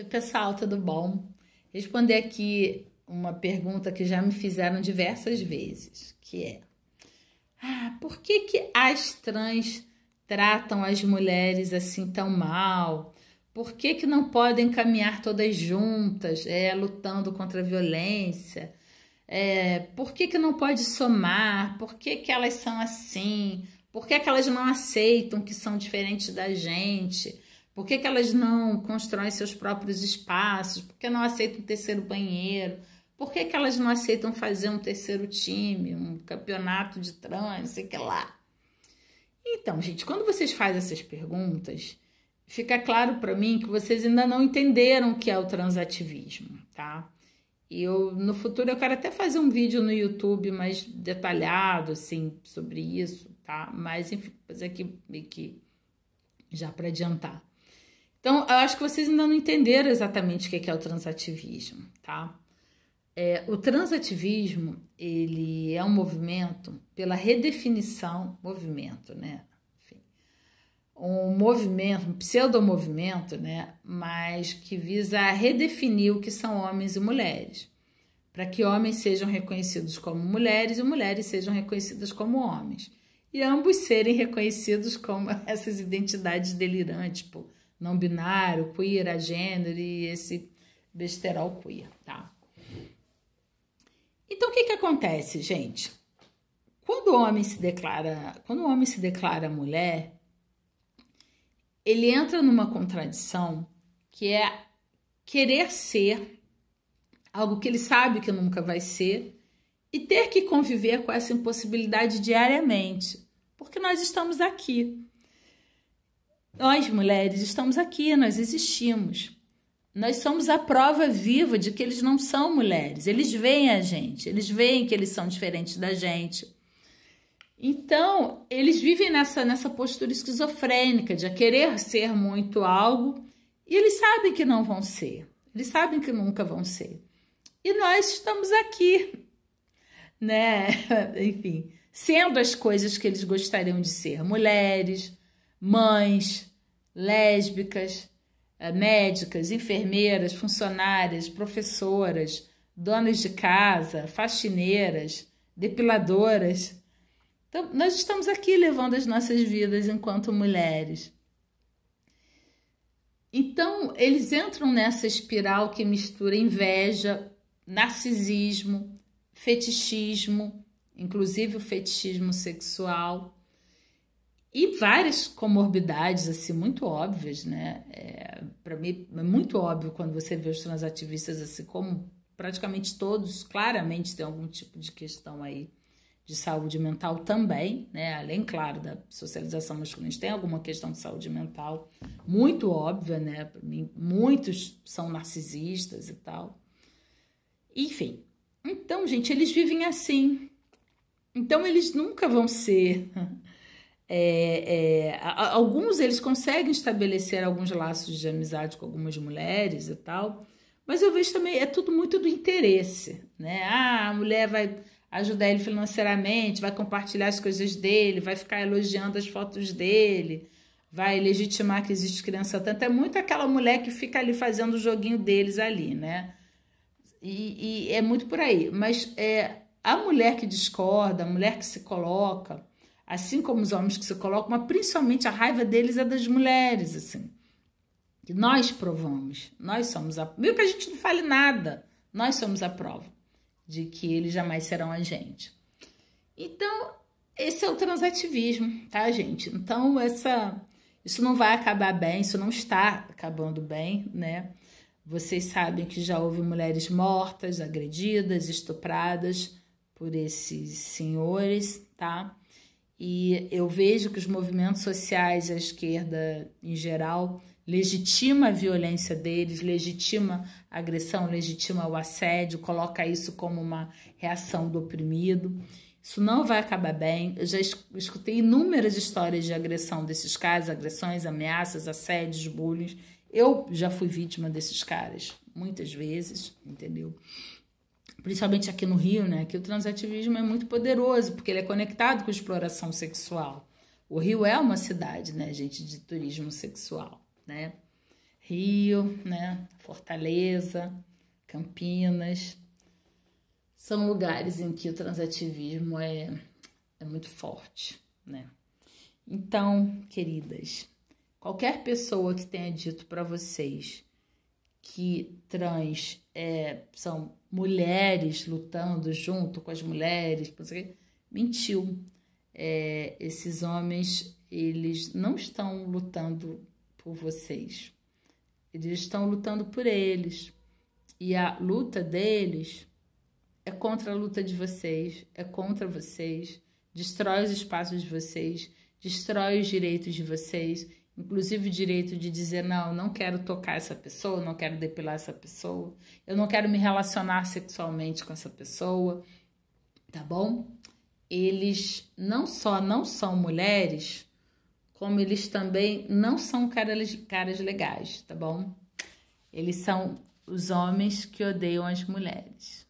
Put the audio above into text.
Oi, pessoal, tudo bom? Responder aqui uma pergunta que já me fizeram diversas vezes, que é: ah, por que, que as trans tratam as mulheres assim tão mal? Por que, que não podem caminhar todas juntas, é, lutando contra a violência? É, por que, que não pode somar? Por que, que elas são assim? Por que, que elas não aceitam que são diferentes da gente? Por que, que elas não constroem seus próprios espaços? Por que não aceitam um terceiro banheiro? Por que, que elas não aceitam fazer um terceiro time, um campeonato de trans, não sei o que lá? Então, gente, quando vocês fazem essas perguntas, fica claro para mim que vocês ainda não entenderam o que é o transativismo, tá? E eu no futuro eu quero até fazer um vídeo no YouTube mais detalhado assim sobre isso, tá? Mas enfim, fazer aqui que já para adiantar. Então, eu acho que vocês ainda não entenderam exatamente o é que é o transativismo, tá? É, o transativismo, ele é um movimento pela redefinição, movimento, né? Enfim, um movimento, um pseudomovimento, né? Mas que visa redefinir o que são homens e mulheres. Para que homens sejam reconhecidos como mulheres e mulheres sejam reconhecidas como homens. E ambos serem reconhecidos como essas identidades delirantes, tipo não binário, queer, a gênero e esse besterol queer, tá? Então o que que acontece, gente? Quando o homem se declara, quando o homem se declara mulher, ele entra numa contradição que é querer ser algo que ele sabe que nunca vai ser e ter que conviver com essa impossibilidade diariamente, porque nós estamos aqui. Nós, mulheres, estamos aqui, nós existimos. Nós somos a prova viva de que eles não são mulheres. Eles veem a gente, eles veem que eles são diferentes da gente. Então, eles vivem nessa, nessa postura esquizofrênica de querer ser muito algo e eles sabem que não vão ser, eles sabem que nunca vão ser. E nós estamos aqui, né? Enfim, sendo as coisas que eles gostariam de ser: mulheres, mães, lésbicas, eh, médicas, enfermeiras, funcionárias, professoras, donas de casa, faxineiras, depiladoras. Então, nós estamos aqui levando as nossas vidas enquanto mulheres. Então, eles entram nessa espiral que mistura inveja, narcisismo, fetichismo, inclusive o fetichismo sexual, e várias comorbidades assim muito óbvias, né? É, Para mim é muito óbvio quando você vê os transativistas assim como praticamente todos claramente têm algum tipo de questão aí de saúde mental também, né? Além claro da socialização masculina, tem alguma questão de saúde mental muito óbvia, né? para mim, muitos são narcisistas e tal. Enfim, então gente, eles vivem assim. Então eles nunca vão ser é, é, alguns eles conseguem estabelecer alguns laços de amizade com algumas mulheres e tal, mas eu vejo também é tudo muito do interesse, né? Ah, a mulher vai ajudar ele financeiramente, vai compartilhar as coisas dele, vai ficar elogiando as fotos dele, vai legitimar que existe criança tanto. É muito aquela mulher que fica ali fazendo o joguinho deles ali, né? E, e é muito por aí. Mas é, a mulher que discorda, a mulher que se coloca, assim como os homens que se colocam, mas principalmente a raiva deles é das mulheres, assim. Que nós provamos, nós somos a Mesmo que a gente não fale nada, nós somos a prova de que eles jamais serão a gente. Então, esse é o transativismo, tá, gente? Então, essa isso não vai acabar bem, isso não está acabando bem, né? Vocês sabem que já houve mulheres mortas, agredidas, estupradas por esses senhores, tá? E eu vejo que os movimentos sociais, a esquerda em geral, legitima a violência deles, legitima a agressão, legitima o assédio, coloca isso como uma reação do oprimido. Isso não vai acabar bem. Eu já escutei inúmeras histórias de agressão desses caras, agressões, ameaças, assédios, bullying. Eu já fui vítima desses caras muitas vezes, entendeu? principalmente aqui no Rio, né, que o transativismo é muito poderoso, porque ele é conectado com exploração sexual. O Rio é uma cidade, né, gente, de turismo sexual, né? Rio, né, Fortaleza, Campinas, são lugares em que o transativismo é, é muito forte, né? Então, queridas, qualquer pessoa que tenha dito para vocês que trans é, são mulheres lutando junto com as mulheres, mentiu. É, esses homens, eles não estão lutando por vocês. Eles estão lutando por eles. E a luta deles é contra a luta de vocês, é contra vocês, destrói os espaços de vocês, destrói os direitos de vocês inclusive o direito de dizer não, não quero tocar essa pessoa, não quero depilar essa pessoa, eu não quero me relacionar sexualmente com essa pessoa, tá bom? Eles não só não são mulheres, como eles também não são caras, caras legais, tá bom? Eles são os homens que odeiam as mulheres.